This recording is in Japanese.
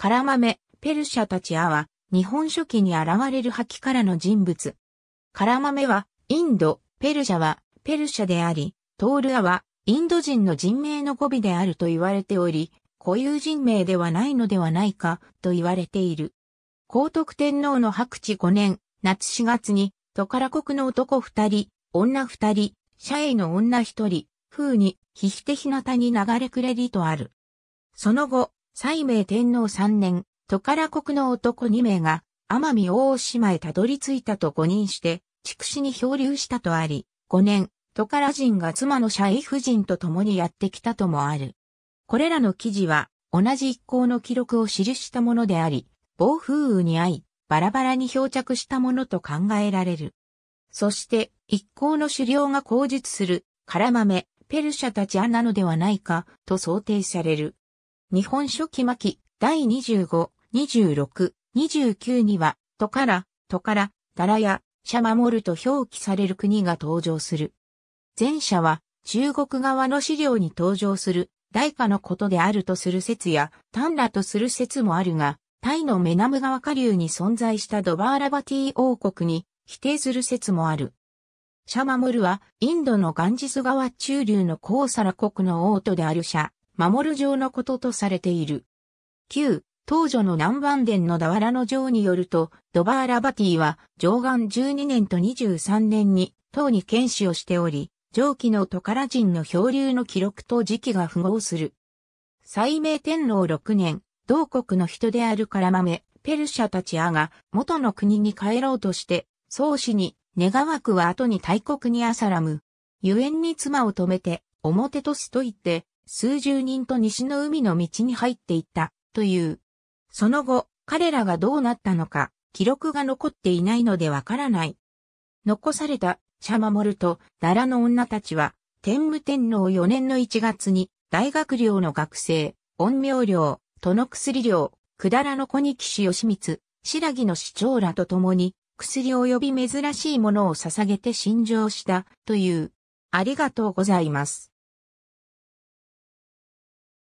カラマメ、ペルシャたちアは、日本書紀に現れる覇気からの人物。カラマメは、インド、ペルシャは、ペルシャであり、トールアは、インド人の人名の語尾であると言われており、固有人名ではないのではないか、と言われている。高徳天皇の白地5年、夏4月に、トカラ国の男二人、女二人、社営の女一人、風に、ひひてなたに流れくれりとある。その後、西明天皇三年、トカラ国の男二名が、奄美大島へたどり着いたと誤認して、畜死に漂流したとあり、五年、トカラ人が妻の社員夫人と共にやってきたともある。これらの記事は、同じ一行の記録を記したものであり、暴風雨に遭い、バラバラに漂着したものと考えられる。そして、一行の狩猟が口述する、カラマメ、ペルシャたちアなのではないか、と想定される。日本書紀巻、第25、26、29には、トから、トから、ダラや、シャマモルと表記される国が登場する。前者は、中国側の資料に登場する、大化のことであるとする説や、単羅とする説もあるが、タイのメナム川下流に存在したドバーラバティ王国に否定する説もある。シャマモルはインドのガンジス川中流のコーサラ国の王都であるシャ、守る城のこととされている。旧、東女の南蛮殿のダワラの城によると、ドバーラバティは、上岸12年と23年に、唐に剣士をしており、上記のトカラ人の漂流の記録と時期が符合する。最明天皇6年、同国の人であるカラマメ、ペルシャたちアが元の国に帰ろうとして、宗氏に、願わくは後に大国にあさらむ。ゆえんに妻を止めて、表とすと言って、数十人と西の海の道に入っていった、という。その後、彼らがどうなったのか、記録が残っていないのでわからない。残された、シャマモルと、ダラの女たちは、天武天皇4年の1月に、大学寮の学生、陰陽寮、都の薬寮、くだらの小西士義光、白木の市長らと共に、薬及び珍しいものを捧げて信条した、という。ありがとうございます。